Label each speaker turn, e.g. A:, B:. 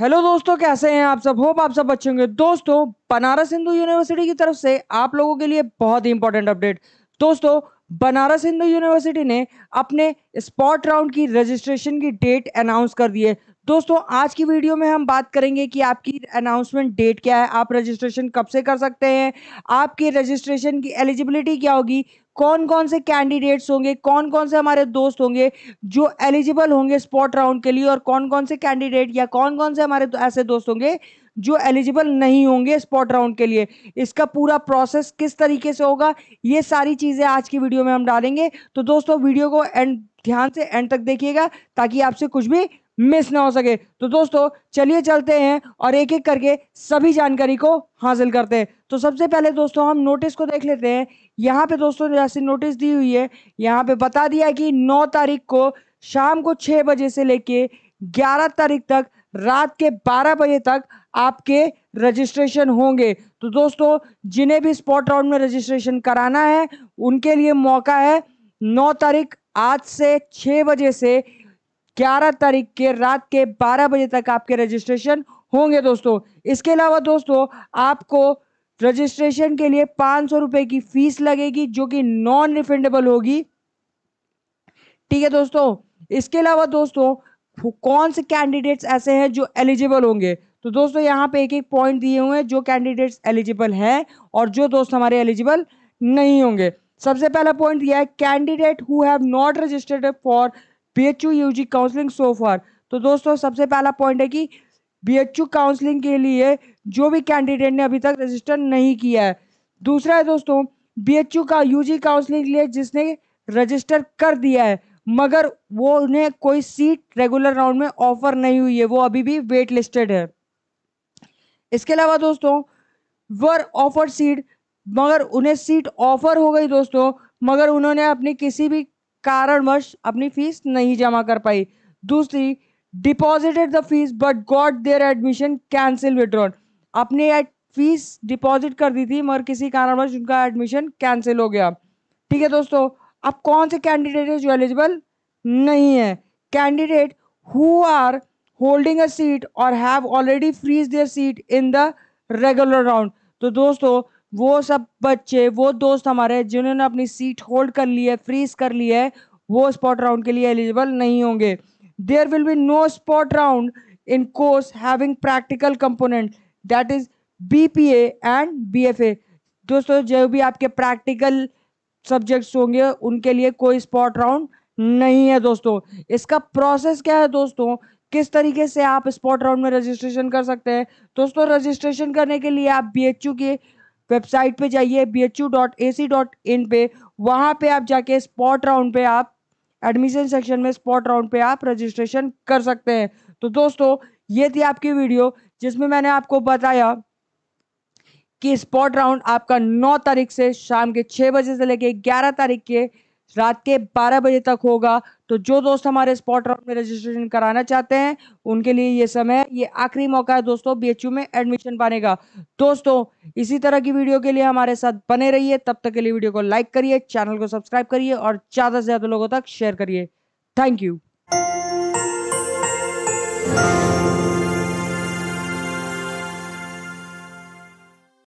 A: hello दोस्तों कैसे हैं आप सब होप आप सब अच्छे होंगे दोस्तों बनारस हिंदू यूनिवर्सिटी की तरफ से आप लोगों के लिए बहुत ही इंपॉर्टेंट अपडेट दोस्तों बनारस हिंदू यूनिवर्सिटी ने अपने स्पॉट राउंड की रजिस्ट्रेशन की डेट अनाउंस कर दी है दोस्तों आज की वीडियो में हम बात करेंगे कि आपकी अनाउंसमेंट डेट क्या है आप रजिस्ट्रेशन कब से कर सकते हैं आपकी रजिस्ट्रेशन की एलिजिबिलिटी क्या होगी कौन कौन से कैंडिडेट्स होंगे कौन कौन से हमारे दोस्त होंगे जो एलिजिबल होंगे स्पॉट राउंड के लिए और कौन कौन से कैंडिडेट या कौन कौन से हमारे ऐसे दोस्त होंगे जो एलिजिबल नहीं होंगे स्पॉट राउंड के लिए इसका पूरा प्रोसेस किस तरीके से होगा ये सारी चीज़ें आज की वीडियो में हम डालेंगे तो दोस्तों वीडियो को एंड ध्यान से एंड तक देखिएगा ताकि आपसे कुछ भी मिस ना हो सके तो दोस्तों चलिए चलते हैं और एक एक करके सभी जानकारी को हासिल करते हैं तो सबसे पहले दोस्तों हम नोटिस को देख लेते हैं यहाँ पे दोस्तों जैसे नोटिस दी हुई है यहाँ पे बता दिया कि 9 तारीख को शाम को 6 बजे से लेके 11 तारीख तक रात के 12 बजे तक आपके रजिस्ट्रेशन होंगे तो दोस्तों जिन्हें भी स्पॉट राउंड में रजिस्ट्रेशन कराना है उनके लिए मौका है नौ तारीख आज से छः बजे से ग्यारह तारीख के रात के बारह बजे तक आपके रजिस्ट्रेशन होंगे दोस्तों इसके अलावा दोस्तों आपको रजिस्ट्रेशन के लिए पाँच सौ रुपए की फीस लगेगी जो कि नॉन रिफंडेबल होगी ठीक है दोस्तों इसके अलावा दोस्तों कौन से कैंडिडेट्स ऐसे हैं जो एलिजिबल होंगे तो दोस्तों यहाँ पे एक एक पॉइंट दिए हुए हैं जो कैंडिडेट्स एलिजिबल हैं और जो दोस्त हमारे एलिजिबल नहीं होंगे सबसे पहला पॉइंट दिया है candidate who have not registered for B H U G counselling so for तो दोस्तों सबसे पहला पॉइंट है कि बी एच यू काउंसलिंग के लिए जो भी कैंडिडेट ने अभी तक रजिस्टर नहीं किया है दूसरा है दोस्तों बी एच यू का यू जी काउंसलिंग के लिए जिसने रजिस्टर कर दिया है मगर वो उन्हें कोई सीट रेगुलर राउंड में ऑफर नहीं हुई है वो अभी भी वेट लिस्टेड है इसके अलावा दोस्तों वर ऑफर सीट मगर उन्हें सीट ऑफर हो गई दोस्तों मगर उन्होंने अपनी किसी भी कारणवश अपनी फीस नहीं जमा कर पाई दूसरी deposited the fees but got their admission cancel withdrawn अपने फीस डिपॉजिट कर दी थी मगर किसी कारणवश उनका एडमिशन कैंसिल हो गया ठीक है दोस्तों अब कौन से कैंडिडेट है जो एलिजिबल नहीं है candidate who are holding a seat और have already freeze their seat in the regular round तो दोस्तों वो सब बच्चे वो दोस्त हमारे जिन्होंने अपनी सीट होल्ड कर ली है फ्रीज कर ली है वो स्पॉट राउंड के लिए एलिजिबल नहीं होंगे there will be no spot round in course having practical component that is B P A and B F A दोस्तों जो भी आपके प्रैक्टिकल सब्जेक्ट्स होंगे उनके लिए कोई स्पॉट राउंड नहीं है दोस्तों इसका प्रोसेस क्या है दोस्तों किस तरीके से आप स्पॉट राउंड में रजिस्ट्रेशन कर सकते हैं दोस्तों रजिस्ट्रेशन करने के लिए आप बी एच यू के वेबसाइट पे जाइए B H U dot A C dot in पे वहाँ पे आप जाके स्पॉट राउंड पे आप एडमिशन सेक्शन में स्पॉट राउंड पे आप रजिस्ट्रेशन कर सकते हैं तो दोस्तों ये थी आपकी वीडियो जिसमें मैंने आपको बताया कि स्पॉट राउंड आपका 9 तारीख से शाम के 6 बजे से लेके 11 तारीख के रात के 12 बजे तक होगा तो जो दोस्त हमारे स्पॉट राउंड में रजिस्ट्रेशन कराना चाहते हैं उनके लिए ये समय ये आखिरी मौका है दोस्तों बीएचयू में एडमिशन पाने का दोस्तों इसी तरह की वीडियो के लिए हमारे साथ बने रहिए तब तक के लिए वीडियो को लाइक करिए चैनल को सब्सक्राइब करिए और ज़्यादा से ज़्यादा लोगों तक शेयर करिए थैंक यू